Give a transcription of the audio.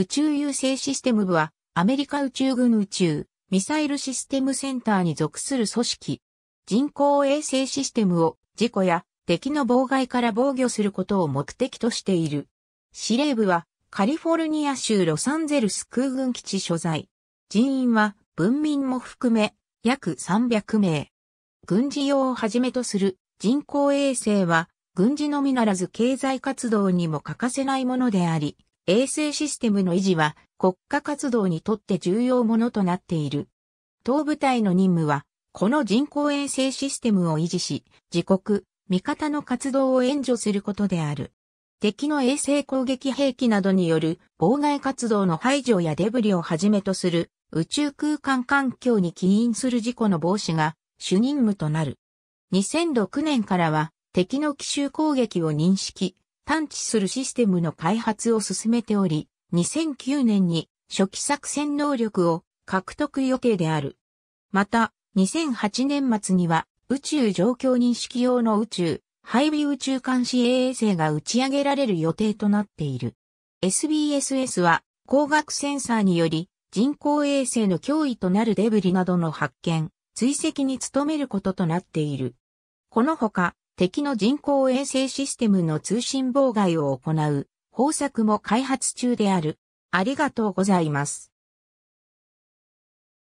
宇宙遊星システム部は、アメリカ宇宙軍宇宙、ミサイルシステムセンターに属する組織。人工衛星システムを事故や敵の妨害から防御することを目的としている。司令部はカリフォルニア州ロサンゼルス空軍基地所在。人員は文民も含め約300名。軍事用をはじめとする人工衛星は軍事のみならず経済活動にも欠かせないものであり、衛星システムの維持は国家活動にとって重要ものとなっている。当部隊の任務は、この人工衛星システムを維持し、自国、味方の活動を援助することである。敵の衛星攻撃兵器などによる妨害活動の排除やデブリをはじめとする宇宙空間環境に起因する事故の防止が主任務となる。2006年からは敵の奇襲攻撃を認識、探知するシステムの開発を進めており、2009年に初期作戦能力を獲得予定である。また、2008年末には宇宙状況認識用の宇宙、配備宇宙監視衛星が打ち上げられる予定となっている。SBSS は光学センサーにより人工衛星の脅威となるデブリなどの発見、追跡に努めることとなっている。このほか、敵の人工衛星システムの通信妨害を行う方策も開発中である。ありがとうございます。